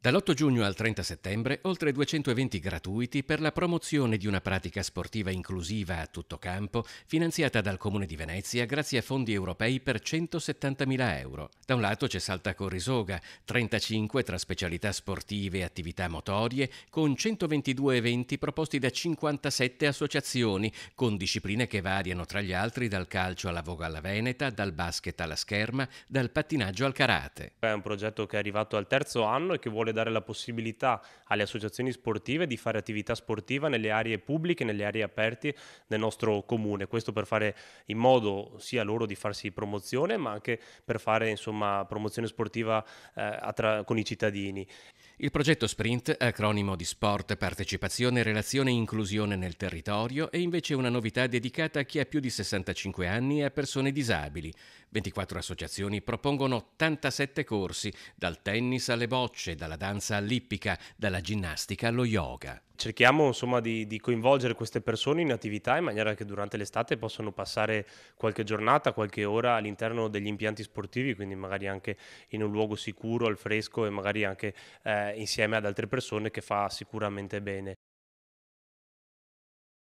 Dall'8 giugno al 30 settembre, oltre 200 eventi gratuiti per la promozione di una pratica sportiva inclusiva a tutto campo, finanziata dal Comune di Venezia grazie a fondi europei per 170.000 euro. Da un lato c'è Salta Corrisoga, 35 tra specialità sportive e attività motorie, con 122 eventi proposti da 57 associazioni, con discipline che variano tra gli altri dal calcio alla voga alla veneta, dal basket alla scherma, dal pattinaggio al karate. È un progetto che è arrivato al terzo anno e che vuole vuole dare la possibilità alle associazioni sportive di fare attività sportiva nelle aree pubbliche, nelle aree aperte del nostro comune. Questo per fare in modo sia loro di farsi promozione, ma anche per fare insomma, promozione sportiva eh, attra- con i cittadini. Il progetto Sprint, acronimo di Sport, Partecipazione, Relazione e Inclusione nel Territorio, è invece una novità dedicata a chi ha più di 65 anni e a persone disabili. 24 associazioni propongono 87 corsi, dal tennis alle bocce, dalla danza all'ippica, dalla ginnastica allo yoga. Cerchiamo insomma, di, di coinvolgere queste persone in attività in maniera che durante l'estate possano passare qualche giornata, qualche ora all'interno degli impianti sportivi, quindi magari anche in un luogo sicuro, al fresco e magari anche... Eh, insieme ad altre persone che fa sicuramente bene.